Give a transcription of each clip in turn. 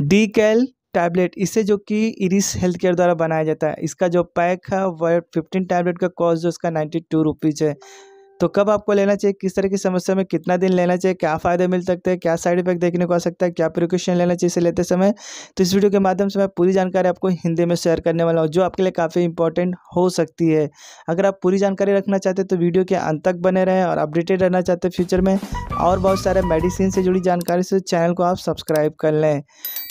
D कैल tablet इसे जो कि इरिस हेल्थ केयर द्वारा बनाया जाता है इसका जो पैक है वह फिफ्टीन टैबलेट का कॉस्ट जो इसका नाइन्टी टू रुपीज़ है तो कब आपको लेना चाहिए किस तरह की समस्या में कितना दिन लेना चाहिए क्या फ़ायदे मिल सकते हैं क्या साइड इफेक्ट देखने को आ सकता है क्या प्रिकॉशन लेना चाहिए इसे लेते समय तो इस वीडियो के माध्यम से मैं पूरी जानकारी आपको हिंदी में शेयर करने वाला हूँ जो आपके लिए काफ़ी इंपॉर्टेंट हो सकती है अगर आप पूरी जानकारी रखना चाहते हैं तो वीडियो के अंत तक बने रहें और अपडेटेड रहना चाहते हैं फ्यूचर में और बहुत सारे मेडिसिन से जुड़ी जानकारी से चैनल को आप सब्सक्राइब कर लें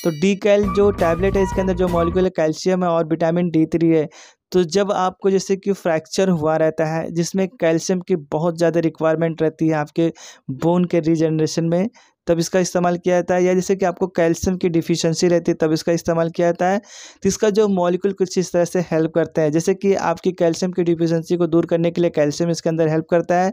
तो डी कैल जो टैबलेट है इसके अंदर जो मॉलिक्यूल कैल्शियम है और विटामिन डी थ्री है तो जब आपको जैसे कि फ्रैक्चर हुआ रहता है जिसमें कैल्शियम की बहुत ज़्यादा रिक्वायरमेंट रहती है आपके बोन के रीजनरेशन में तब इसका इस्तेमाल किया जाता है या जैसे कि आपको कैल्शियम की डिफिशियंसी रहती है तब इसका इस्तेमाल किया जाता है तो इसका जो मॉलिक्यूल कुछ इस तरह से हेल्प करता है जैसे कि आपकी कैल्शियम की डिफिशेंसी को दूर करने के लिए कैल्शियम इसके अंदर हेल्प करता है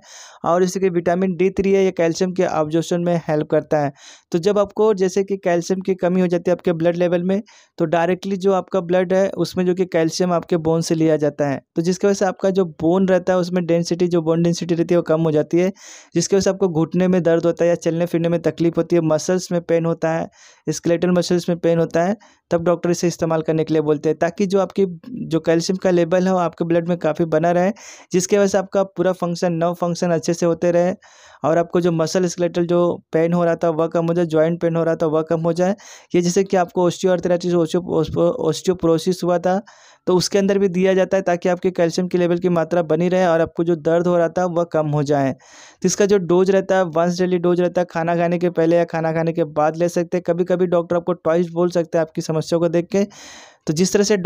और जैसे कि विटामिन डी थ्री है या कैल्शियम के ऑब्जोशन में हेल्प करता है तो जब आपको जैसे कि कैल्शियम की कमी हो जाती है आपके ब्लड लेवल में तो डायरेक्टली जो आपका ब्लड है उसमें जो कि कैल्शियम आपके बोन से लिया जाता है तो जिसकी वजह से आपका जो बोन रहता है उसमें डेंसिटी जो बोन डेंसिटी रहती है वो कम हो जाती है जिसकी वजह से आपको घुटने में दर्द होता है या चलने फिरने में तक तकलीफ होती है मसल्स में पेन होता है स्केलेटल मसल्स में पेन होता है तब डॉक्टर इसे इस्तेमाल करने के लिए बोलते हैं ताकि जो आपकी जो कैल्शियम का लेवल है वो आपके ब्लड में काफ़ी बना रहे जिसकी वजह से आपका पूरा फंक्शन नव फंक्शन अच्छे से होते रहे और आपको जो मसल स्केलेटल जो पेन हो रहा था वह कम हो जाए ज्वाइंट पेन हो रहा था वह कम हो जाए ये जैसे कि आपको ऑस्टियोआर्थराइटिस ऑस्टियोप्रोसिस हुआ था तो उसके अंदर भी दिया जाता है ताकि आपके कैल्शियम की लेवल की मात्रा बनी रहे और आपको जो दर्द हो रहा था वह कम हो जाए तो इसका जो डोज रहता है वंस डेली डोज रहता है खाना खाने के पहले या खाना खाने के बाद ले सकते हैं कभी कभी डॉक्टर आपको ट्वाइस बोल सकते हैं आपकी समस्याओं को देख के तो जिस तरह से